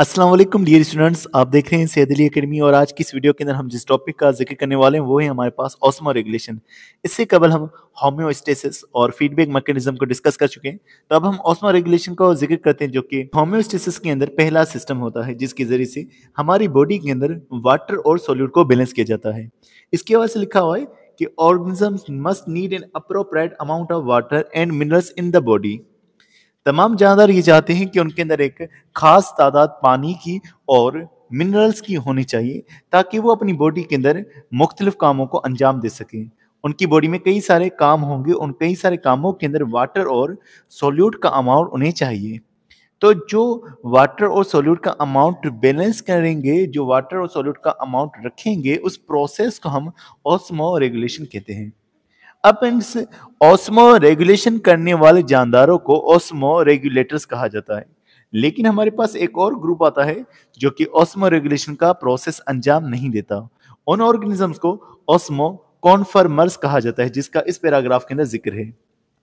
अस्सलाम वालेकुम dear students आप देख रहे हैं सैद अली अकेडमी और आज की इस वीडियो के अंदर हम जिस टॉपिक का जिक्र करने वाले हैं वो है हमारे पास ऑसमो रेगुलेशन इससे कबल हम होम्योस्टेसिस और फीडबैक मैकेनिज्म को डिस्कस कर चुके हैं तो अब हम ऑसमो रेगुलेशन का जिक्र करते हैं जो कि होम्योस्टेसिस के अंदर पहला सिस्टम होता है जिसके जरिए से हमारी बॉडी के अंदर वाटर और सोल्यूड को बैलेंस किया जाता है इसके बाद से लिखा हुआ है कि organism must need an appropriate amount of water and minerals in the body तमाम जानदार ये चाहते हैं कि उनके अंदर एक खास तादाद पानी की और मिनरल्स की होनी चाहिए ताकि वो अपनी बॉडी के अंदर मुख्तलिफ कामों को अंजाम दे सकें उनकी बॉडी में कई सारे काम होंगे उन कई सारे कामों के अंदर वाटर और सोल्यूट का अमाउंट उन्हें चाहिए तो जो वाटर और सोल्यूट का अमाउंट बैलेंस करेंगे जो वाटर और सोल्यूट का अमाउंट रखेंगे उस प्रोसेस को हम ऑस्मो रेगुलेशन कहते हैं अपन्स ऑस्मो रेगुलेशन करने वाले जानदारों को ऑस्मो रेगुलेटर्स कहा जाता है लेकिन हमारे पास एक और ग्रुप आता है जो कि ऑस्मो रेगुलेशन का प्रोसेस अंजाम नहीं देता उन ऑर्गेनिजम्स को ऑस्मो कॉन्फर्मर्स कहा जाता है जिसका इस पैराग्राफ के अंदर जिक्र है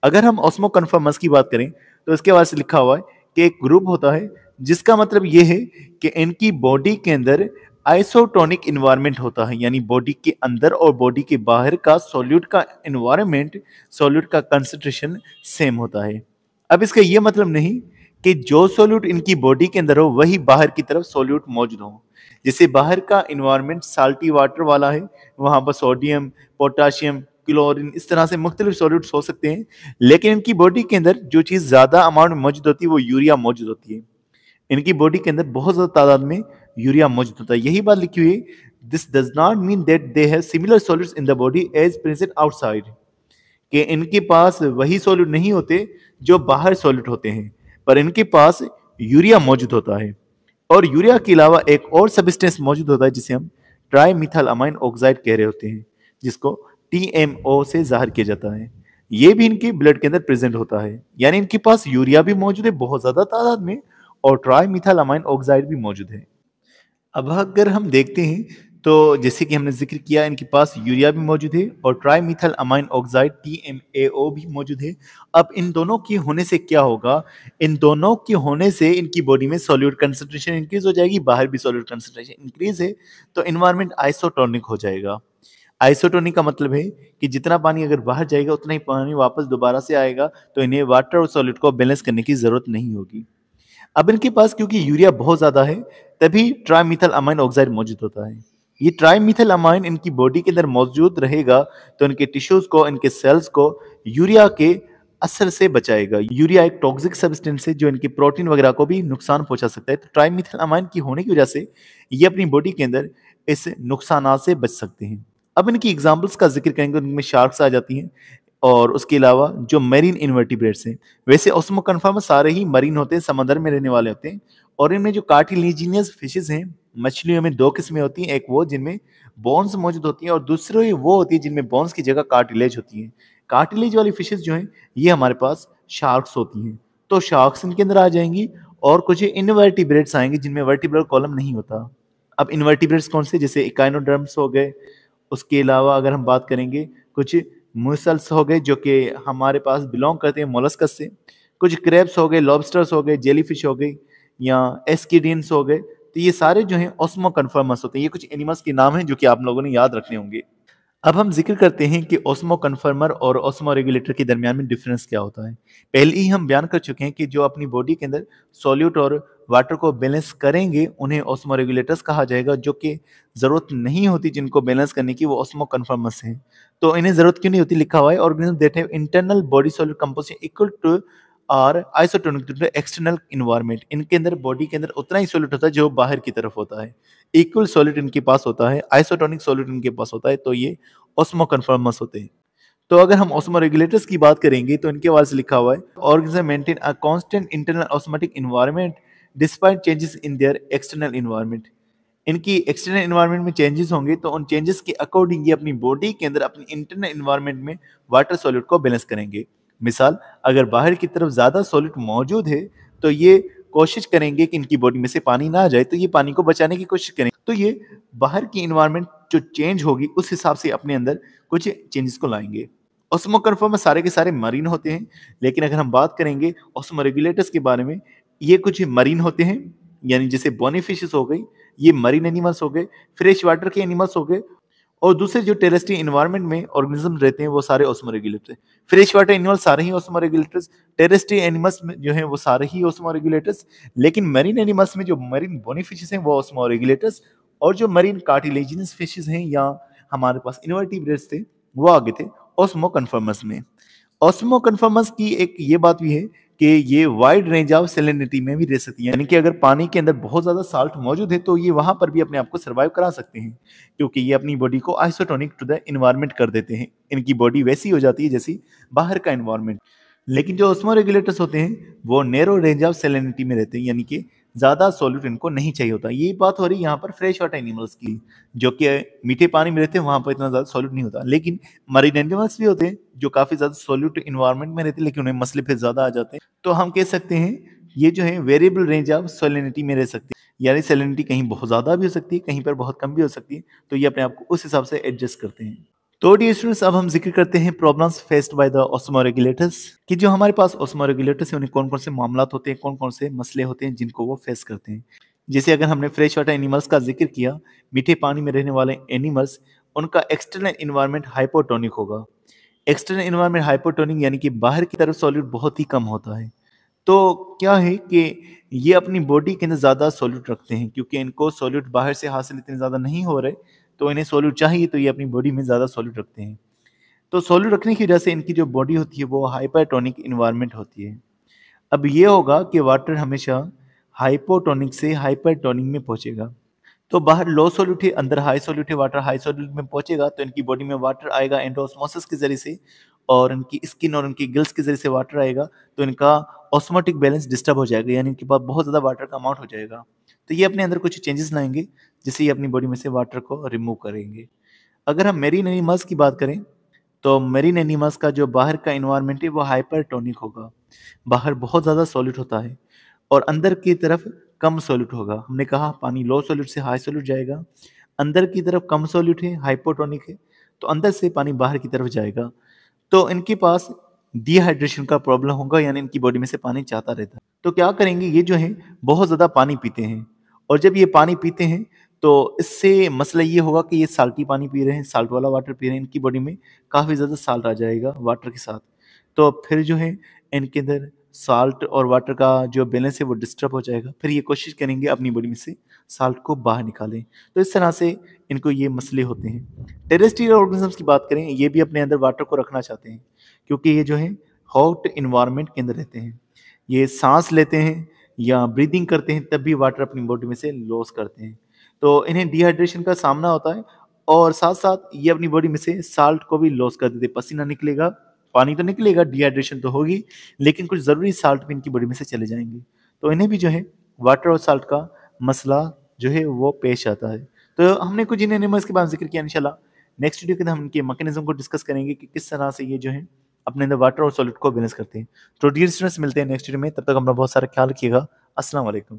अगर हम ऑस्मो कन्फर्मर्स की बात करें तो इसके बाद से लिखा हुआ है कि एक ग्रुप होता है जिसका मतलब ये है कि इनकी बॉडी के अंदर आइसोटोनिक इन्वायरमेंट होता है यानी बॉडी के अंदर और बॉडी के बाहर का सॉल्यूट का इन्वायरमेंट सॉल्यूट का कंसनट्रेशन सेम होता है अब इसका यह मतलब नहीं कि जो सॉल्यूट इनकी बॉडी के अंदर हो वही बाहर की तरफ सॉल्यूट मौजूद हो जैसे बाहर का इन्वायरमेंट साल्टी वाटर वाला है वहाँ पर सोडियम पोटाशियम क्लोरिन इस तरह से मुख्तलिफ सोल्यूट हो सकते हैं लेकिन इनकी बॉडी के अंदर जो चीज़ ज़्यादा अमाउंट मौजूद होती है वो यूरिया मौजूद होती है इनकी बॉडी के अंदर बहुत ज़्यादा तादाद में यूरिया मौजूद होता है यही बात लिखी हुई this does not mean that they have similar solutes in the body as present outside कि इनके पास वही सॉल्यूट नहीं होते जो बाहर सॉल्यूट होते हैं पर इनके पास यूरिया मौजूद होता है और यूरिया के अलावा एक और सब्सटेंस मौजूद होता है जिसे हम ट्राई मिथल अमाइन ऑक्साइड कह रहे होते हैं जिसको टी से जाहिर किया जाता है ये भी इनके ब्लड के अंदर प्रेजेंट होता है यानी इनके पास यूरिया भी मौजूद है बहुत ज़्यादा तादाद में और ट्राई मिथल अमाइन ऑक्साइड भी मौजूद है अब अगर हम देखते हैं तो जैसे कि हमने जिक्र किया इनके पास यूरिया भी मौजूद है और ट्राईमिथल अमाइन ऑक्साइड टी भी मौजूद है अब इन दोनों के होने से क्या होगा इन दोनों के होने से इनकी बॉडी में सॉल्यूट कंसनट्रेशन इंक्रीज हो जाएगी बाहर भी सॉल्यूट कंसनट्रेशन इंक्रीज है तो इन्वायरमेंट आइसोटोनिक हो जाएगा आइसोटोनिक का मतलब है कि जितना पानी अगर बाहर जाएगा उतना ही पानी वापस दोबारा से आएगा तो इन्हें वाटर और सॉलिड को बैलेंस करने की ज़रूरत नहीं होगी अब इनके पास क्योंकि यूरिया बहुत ज़्यादा है तभी ट्राइमिथल अमाइन ऑक्साइड मौजूद होता है ये ट्राईमिथल अमाइन इनकी बॉडी के अंदर मौजूद रहेगा तो इनके टिश्यूज को इनके सेल्स को यूरिया के असर से बचाएगा यूरिया एक टॉक्सिक सब्सटेंस है जो इनके प्रोटीन वगैरह को भी नुकसान पहुंचा सकता है तो ट्राईमिथल अमाइन की होने की वजह से ये अपनी बॉडी के अंदर इस नुकसान से बच सकते हैं अब इनकी एग्जाम्पल्स का जिक्र करेंगे उनमें शार्क्स आ जाती हैं और उसके अलावा जो मरीन इन्वर्टिब्रेट्स हैं वैसे कन्फर्म सारे ही मरीन होते हैं समंदर में रहने वाले होते हैं और इनमें जो कार्टिलीजीनियस फिशेज हैं मछलियों में दो किस्में होती हैं एक वो जिनमें बोन्स मौजूद होती हैं और दूसरी वो होती है जिनमें बोन्स की जगह कार्टिलेज होती है कार्टिलेज वाली फिशेज जो हैं ये हमारे पास शार्क्स होती हैं तो शार्क्स इनके अंदर आ जाएंगी और कुछ इनवर्टिब्रेट्स आएंगे जिनमें वर्टिब्रल कॉलम नहीं होता अब इन्वर्टिब्रेट्स कौन से जैसे इकाइनोडर्म्स हो गए उसके अलावा अगर हम बात करेंगे कुछ मसल्स हो गए जो कि हमारे पास बिलोंग करते हैं मोलस्कस से कुछ क्रेब्स हो गए लॉबस्टर्स हो गए जेलीफिश हो गई या एस्किडियंस हो गए तो ये सारे जो हैं ओस्मो कन्फर्मस होते हैं ये कुछ एनिमल्स के नाम हैं जो कि आप लोगों ने याद रखने होंगे अब हम जिक्र करते हैं कि ओस्मो कन्फर्मर और ओस्मो रेगुलेटर के दरमियान में डिफरेंस क्या होता है पहले ही हम बयान कर चुके हैं कि जो अपनी बॉडी के अंदर सोल्यूट और वाटर को बैलेंस करेंगे उन्हें ऑस्मो रेगुलेटर्स कहा जाएगा जो कि ज़रूरत नहीं होती जिनको बैलेंस करने की वो ऑस्मो कन्फर्मस है तो इन्हें ज़रूरत क्यों नहीं होती लिखा हुआ है ऑर्गेनिज्म देट है internal body solid composition equal to or isotonic external environment इनके अंदर बॉडी के अंदर उतना ही सॉलिड होता है जो बाहर की तरफ होता है इक्वल सॉलिड इनके पास होता है आइसोटोनिक सॉलिड इनके पास होता है तो ये ऑस्मो कन्फर्मस होते हैं तो अगर हम ऑस्मो रेगुलेटर्स की बात करेंगे तो इनके वाले से लिखा हुआ है organism maintain a constant internal osmotic environment despite changes in their external environment इनकी एक्सटर्नल इन्वायरमेंट में चेंजेस होंगे तो उन चेंजेस के अकॉर्डिंग ये अपनी बॉडी के अंदर अपनी इंटरनल इन्वायरमेंट में वाटर सॉलिड को बैलेंस करेंगे मिसाल अगर बाहर की तरफ ज़्यादा सॉलिड मौजूद है तो ये कोशिश करेंगे कि इनकी बॉडी में से पानी ना आ जाए तो ये पानी को बचाने की कोशिश करेंगे तो ये बाहर की इन्वायरमेंट जो चेंज होगी उस हिसाब से अपने अंदर कुछ चेंजेस को लाएंगे ऑस्मो कन्फर्म सारे के सारे मरीन होते हैं लेकिन अगर हम बात करेंगे ऑस्मो रेगुलेटर्स के बारे में ये कुछ मरीन होते हैं यानी जैसे बोनी हो गई ये मरीन एनिमल्स हो गए फ्रेश वाटर के एनिमल्स हो गए और दूसरे जो टेरेस्ट्री इन्वायरमेंट में ऑर्गेनिज्म रहते हैं वो सारे ओस्मोरेगुलेटर्स फ्रेश वाटर एनिमल सारे ही ओस्मोरेगुलेटर्स टेरेस्ट्री एनिमल्स में जो है वो सारे ही रेगुलेटर्स लेकिन मरीन एनिमल्स में जो मरीन बोनी फिश हैं वो रेगुलेटर्स और जो मरीन कार्टिलेजिनस फिशेस हैं या हमारे पास इनोवेटिव रेट्स थे वो आगे थे ओस्मो कन्फर्मस में ओस्मो कन्फर्मस की एक ये बात भी है कि ये वाइड रेंज ऑफ सेलिनिटी में भी रह सकती है यानी कि अगर पानी के अंदर बहुत ज़्यादा साल्ट मौजूद है तो ये वहाँ पर भी अपने आप को सर्वाइव करा सकते हैं क्योंकि ये अपनी बॉडी को आइसोटोनिक टू द इन्वायरमेंट कर देते हैं इनकी बॉडी वैसी हो जाती है जैसी बाहर का इन्वायरमेंट लेकिन जो ओस्मो रेगुलेटर्स होते हैं वो नेरो रेंज ऑफ सेलिनिटी में रहते हैं यानी कि ज़्यादा सॉल्यूट इनको नहीं चाहिए होता यही बात हो रही है यहाँ पर फ्रेश वाटर एनिमल्स की जो कि मीठे पानी में रहते हैं वहाँ पर इतना ज़्यादा सॉल्यूट नहीं होता लेकिन मरीन एनिमल्स भी होते हैं जो काफ़ी ज़्यादा सॉल्यूट इन्वायरमेंट में रहते हैं लेकिन उन्हें मसले फिर ज़्यादा आ जाते हैं तो हम कह सकते हैं ये जो है वेरिएबल रेंज ऑफ सोलिनिटी में रह सकती है यानी सेलिनिटी कहीं बहुत ज़्यादा भी हो सकती है कहीं पर बहुत कम भी हो सकती है तो ये अपने आप को उस हिसाब से एडजस्ट करते हैं तो डी स्टूडेंट्स अब हम जिक्र करते हैं problems faced by the osmoregulators कि जो हमारे पास ऑसमो रेगुलेटर्स हैं उन्हें कौन कौन से मामला होते हैं कौन कौन से मसले होते हैं जिनको वो फेस करते हैं जैसे अगर हमने फ्रेश वाटर एनिमल्स का जिक्र किया मीठे पानी में रहने वाले एनिमल्स उनका एक्सटर्नल इन्वायरमेंट हाइपोटोनिक होगा एक्सटर्नल इन्वायरमेंट हाइपोटोनिक यानी कि बाहर की तरफ सॉल्यूट बहुत ही कम होता है तो क्या है कि ये अपनी बॉडी के अंदर ज़्यादा सॉल्यूट रखते हैं क्योंकि इनको सॉल्यूट बाहर से हासिल इतने ज़्यादा नहीं हो रहे तो इन्हें सॉल्यूट चाहिए तो ये अपनी बॉडी में ज़्यादा सॉल्यूट रखते हैं तो सॉल्यूट रखने की वजह से इनकी जो बॉडी होती है वो हाइपाटोनिक इन्वायरमेंट होती है अब ये होगा कि वाटर हमेशा हाइपोटोनिक से हाइपरटोनिक में पहुँचेगा तो बाहर लो सोल्यूट है अंदर हाई सोल्यूट है वाटर हाई सोल्यूट में पहुंचेगा तो इनकी बॉडी में वाटर आएगा एंडोसमोसिस के जरिए से और इनकी स्किन और इनकी गिल्स के जरिए से वाटर आएगा तो इनका ऑस्मोटिक बैलेंस डिस्टर्ब हो जाएगा यानी इनके पास बहुत ज़्यादा वाटर का अमाउंट हो जाएगा तो ये अपने अंदर कुछ चेंजेस लाएंगे जिससे ये अपनी बॉडी में से वाटर को रिमूव करेंगे अगर हम मेरीन एनिमल्स की बात करें तो मेरीन एनिमल्स का जो बाहर का इन्वायरमेंट है वो हाइपरटोनिक होगा बाहर बहुत ज़्यादा सॉलिड होता है और अंदर की तरफ कम सॉल्यूट होगा हमने कहा पानी लो सॉल्यूट से हाई सॉल्यूट जाएगा अंदर की तरफ कम सॉल्यूट है हाइपोटोनिक है तो अंदर से पानी बाहर की तरफ जाएगा तो इनके पास डिहाइड्रेशन का प्रॉब्लम होगा यानी इनकी बॉडी में से पानी चाहता रहता है तो क्या करेंगे ये जो है बहुत ज़्यादा पानी पीते हैं और जब ये पानी पीते हैं तो इससे मसला ये होगा कि ये साल्टी पानी पी रहे हैं साल्ट वाला वाटर पी रहे हैं इनकी बॉडी में काफ़ी ज़्यादा साल्ट आ जाएगा वाटर के साथ तो फिर जो है इनके अंदर साल्ट और वाटर का जो बैलेंस है वो डिस्टर्ब हो जाएगा फिर ये कोशिश करेंगे अपनी बॉडी में से साल्ट को बाहर निकालें तो इस तरह से इनको ये मसले होते हैं टेरेस्ट्रियल ऑर्गेनिजम्स की बात करें ये भी अपने अंदर वाटर को रखना चाहते हैं क्योंकि ये जो है हॉट इन्वायरमेंट के अंदर रहते हैं ये सांस लेते हैं या ब्रीदिंग करते हैं तब भी वाटर अपनी बॉडी में से लॉस करते हैं तो इन्हें डिहाइड्रेशन का सामना होता है और साथ साथ ये अपनी बॉडी में से साल्ट को भी लॉस कर देते पसीना निकलेगा पानी तो निकलेगा डिहाइड्रेशन तो होगी लेकिन कुछ ज़रूरी साल्ट भी इनकी बॉडी में से चले जाएंगे तो इन्हें भी जो है वाटर और साल्ट का मसला जो है वो पेश आता है तो हमने कुछ इन एनिमल्स के बारे में जिक्र किया इनशाला नेक्स्ट वीडियो के अंदर हम इनके मैकेनिज्म को डिस्कस करेंगे कि किस तरह से ये जो है अपने अंदर वाटर और सॉलिड को बैलेंस करते हैं तो डियर स्टूडेंट्स मिलते हैं नेक्स्ट वीडियो में तब तक अपना बहुत सारा ख्याल रखिएगा असलम